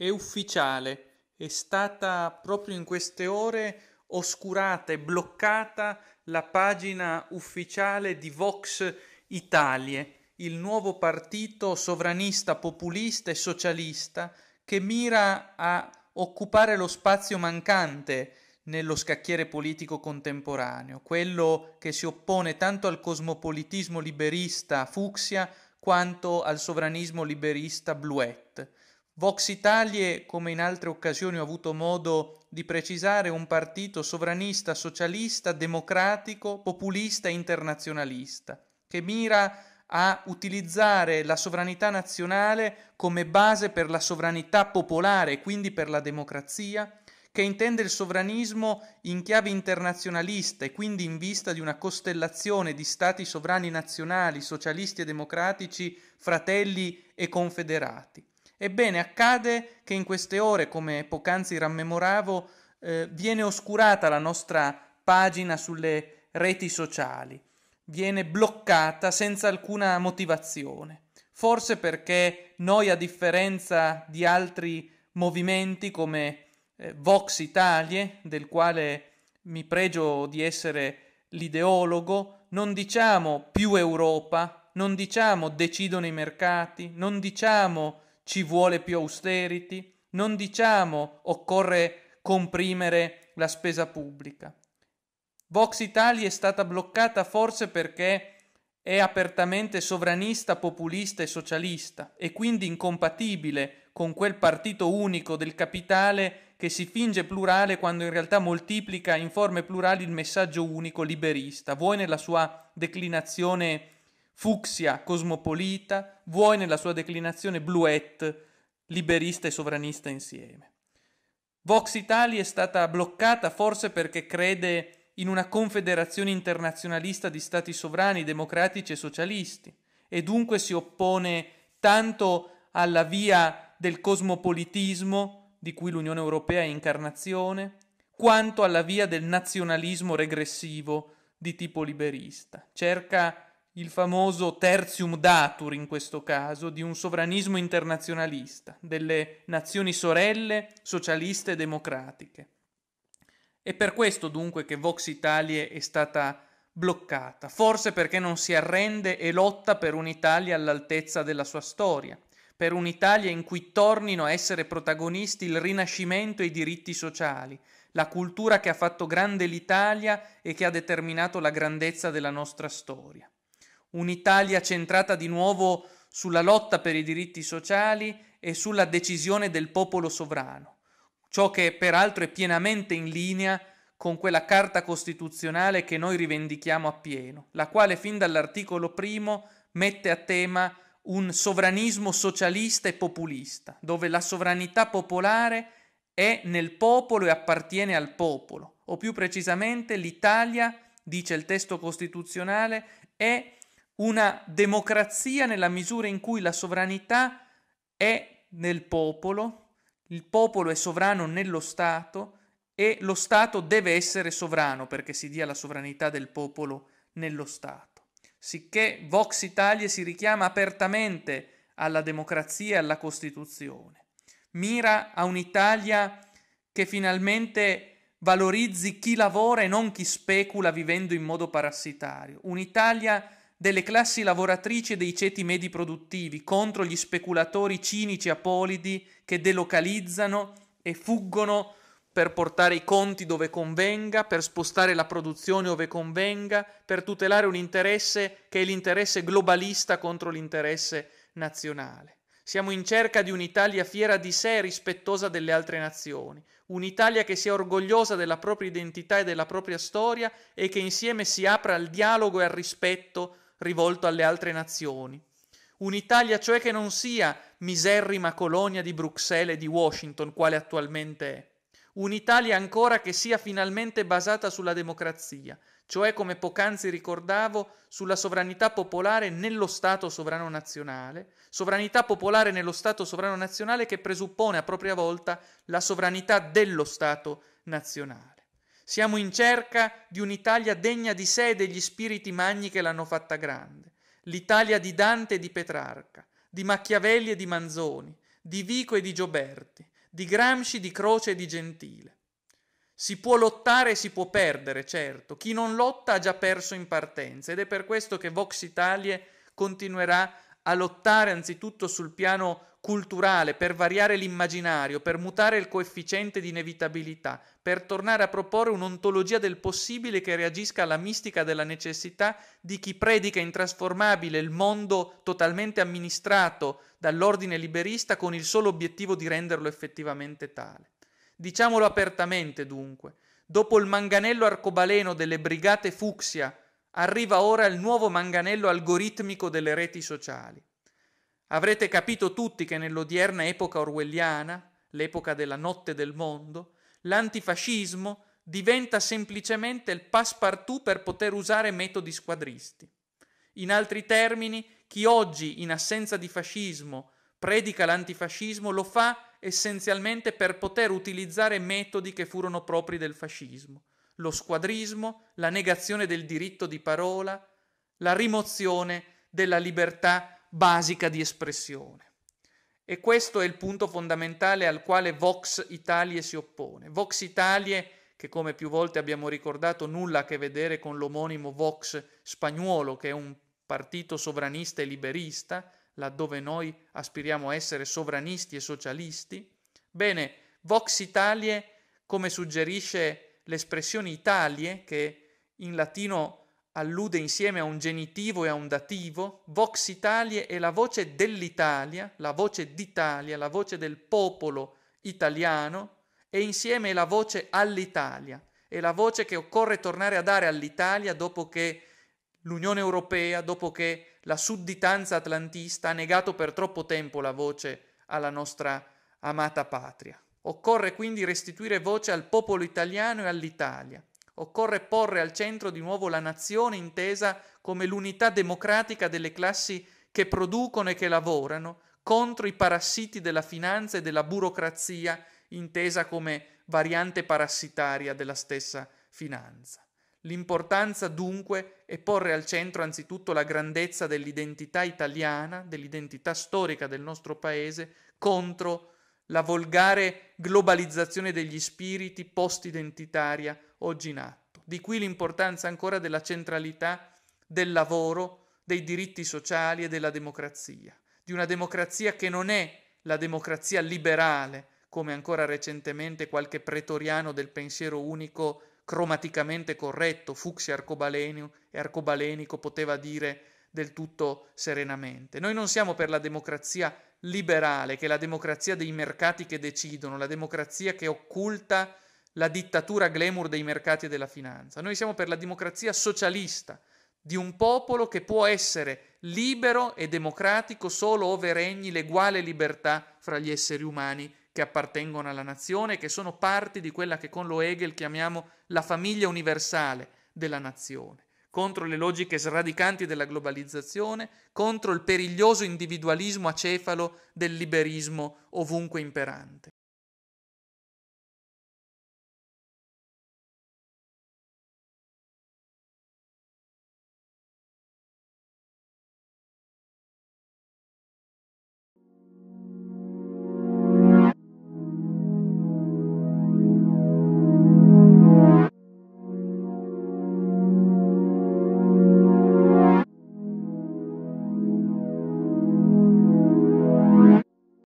è ufficiale, è stata proprio in queste ore oscurata e bloccata la pagina ufficiale di Vox Italie, il nuovo partito sovranista, populista e socialista che mira a occupare lo spazio mancante nello scacchiere politico contemporaneo, quello che si oppone tanto al cosmopolitismo liberista fucsia quanto al sovranismo liberista bluette. Vox Italie, come in altre occasioni ho avuto modo di precisare, è un partito sovranista, socialista, democratico, populista e internazionalista, che mira a utilizzare la sovranità nazionale come base per la sovranità popolare e quindi per la democrazia, che intende il sovranismo in chiave internazionalista e quindi in vista di una costellazione di stati sovrani nazionali, socialisti e democratici, fratelli e confederati Ebbene, accade che in queste ore, come poc'anzi rammemoravo, eh, viene oscurata la nostra pagina sulle reti sociali, viene bloccata senza alcuna motivazione, forse perché noi, a differenza di altri movimenti come eh, Vox Italie, del quale mi pregio di essere l'ideologo, non diciamo più Europa, non diciamo decidono i mercati, non diciamo ci vuole più austerity, non diciamo occorre comprimere la spesa pubblica. Vox Italia è stata bloccata forse perché è apertamente sovranista, populista e socialista e quindi incompatibile con quel partito unico del capitale che si finge plurale quando in realtà moltiplica in forme plurali il messaggio unico liberista, vuoi nella sua declinazione fucsia cosmopolita, vuoi nella sua declinazione bluette, liberista e sovranista insieme. Vox Italia è stata bloccata forse perché crede in una confederazione internazionalista di stati sovrani, democratici e socialisti e dunque si oppone tanto alla via del cosmopolitismo, di cui l'Unione Europea è incarnazione, quanto alla via del nazionalismo regressivo di tipo liberista. Cerca il famoso tertium datur in questo caso di un sovranismo internazionalista, delle nazioni sorelle socialiste e democratiche. È per questo dunque che Vox Italia è stata bloccata, forse perché non si arrende e lotta per un'Italia all'altezza della sua storia, per un'Italia in cui tornino a essere protagonisti il rinascimento e i diritti sociali, la cultura che ha fatto grande l'Italia e che ha determinato la grandezza della nostra storia un'Italia centrata di nuovo sulla lotta per i diritti sociali e sulla decisione del popolo sovrano, ciò che peraltro è pienamente in linea con quella carta costituzionale che noi rivendichiamo appieno, la quale fin dall'articolo primo mette a tema un sovranismo socialista e populista, dove la sovranità popolare è nel popolo e appartiene al popolo, o più precisamente l'Italia, dice il testo costituzionale, è una democrazia nella misura in cui la sovranità è nel popolo, il popolo è sovrano nello Stato e lo Stato deve essere sovrano perché si dia la sovranità del popolo nello Stato. Sicché Vox Italia si richiama apertamente alla democrazia e alla Costituzione. Mira a un'Italia che finalmente valorizzi chi lavora e non chi specula vivendo in modo parassitario. Un'Italia che delle classi lavoratrici e dei ceti medi produttivi contro gli speculatori cinici apolidi che delocalizzano e fuggono per portare i conti dove convenga, per spostare la produzione dove convenga, per tutelare un interesse che è l'interesse globalista contro l'interesse nazionale. Siamo in cerca di un'Italia fiera di sé e rispettosa delle altre nazioni, un'Italia che sia orgogliosa della propria identità e della propria storia e che insieme si apra al dialogo e al rispetto rivolto alle altre nazioni. Un'Italia cioè che non sia miserrima colonia di Bruxelles e di Washington, quale attualmente è. Un'Italia ancora che sia finalmente basata sulla democrazia, cioè come poc'anzi ricordavo, sulla sovranità popolare nello Stato sovrano nazionale, sovranità popolare nello Stato sovrano nazionale che presuppone a propria volta la sovranità dello Stato nazionale. Siamo in cerca di un'Italia degna di sé e degli spiriti magni che l'hanno fatta grande. L'Italia di Dante e di Petrarca, di Machiavelli e di Manzoni, di Vico e di Gioberti, di Gramsci, di Croce e di Gentile. Si può lottare e si può perdere, certo. Chi non lotta ha già perso in partenza ed è per questo che Vox Italia continuerà a a lottare anzitutto sul piano culturale per variare l'immaginario, per mutare il coefficiente di inevitabilità, per tornare a proporre un'ontologia del possibile che reagisca alla mistica della necessità di chi predica intrasformabile il mondo totalmente amministrato dall'ordine liberista con il solo obiettivo di renderlo effettivamente tale. Diciamolo apertamente dunque, dopo il manganello arcobaleno delle brigate fucsia Arriva ora il nuovo manganello algoritmico delle reti sociali. Avrete capito tutti che nell'odierna epoca orwelliana, l'epoca della notte del mondo, l'antifascismo diventa semplicemente il passepartout per poter usare metodi squadristi. In altri termini, chi oggi, in assenza di fascismo, predica l'antifascismo lo fa essenzialmente per poter utilizzare metodi che furono propri del fascismo, lo squadrismo, la negazione del diritto di parola, la rimozione della libertà basica di espressione. E questo è il punto fondamentale al quale Vox Italie si oppone. Vox Italie, che come più volte abbiamo ricordato nulla a che vedere con l'omonimo Vox spagnolo, che è un partito sovranista e liberista, laddove noi aspiriamo a essere sovranisti e socialisti. Bene, Vox Italie, come suggerisce l'espressione Italie, che in latino allude insieme a un genitivo e a un dativo, vox Italie è la voce dell'Italia, la voce d'Italia, la voce del popolo italiano, e insieme è la voce all'Italia, è la voce che occorre tornare a dare all'Italia dopo che l'Unione Europea, dopo che la sudditanza atlantista ha negato per troppo tempo la voce alla nostra amata patria. Occorre quindi restituire voce al popolo italiano e all'Italia. Occorre porre al centro di nuovo la nazione intesa come l'unità democratica delle classi che producono e che lavorano contro i parassiti della finanza e della burocrazia intesa come variante parassitaria della stessa finanza. L'importanza dunque è porre al centro anzitutto la grandezza dell'identità italiana, dell'identità storica del nostro paese contro la volgare globalizzazione degli spiriti post-identitaria oggi in atto. Di qui l'importanza ancora della centralità del lavoro, dei diritti sociali e della democrazia, di una democrazia che non è la democrazia liberale, come ancora recentemente qualche pretoriano del pensiero unico cromaticamente corretto, fucsia arcobalenico, e arcobalenico poteva dire del tutto serenamente. Noi non siamo per la democrazia liberale, che è la democrazia dei mercati che decidono, la democrazia che occulta la dittatura glamour dei mercati e della finanza. Noi siamo per la democrazia socialista, di un popolo che può essere libero e democratico solo ove regni l'eguale libertà fra gli esseri umani che appartengono alla nazione e che sono parti di quella che con lo Hegel chiamiamo la famiglia universale della nazione contro le logiche sradicanti della globalizzazione, contro il periglioso individualismo acefalo del liberismo ovunque imperante.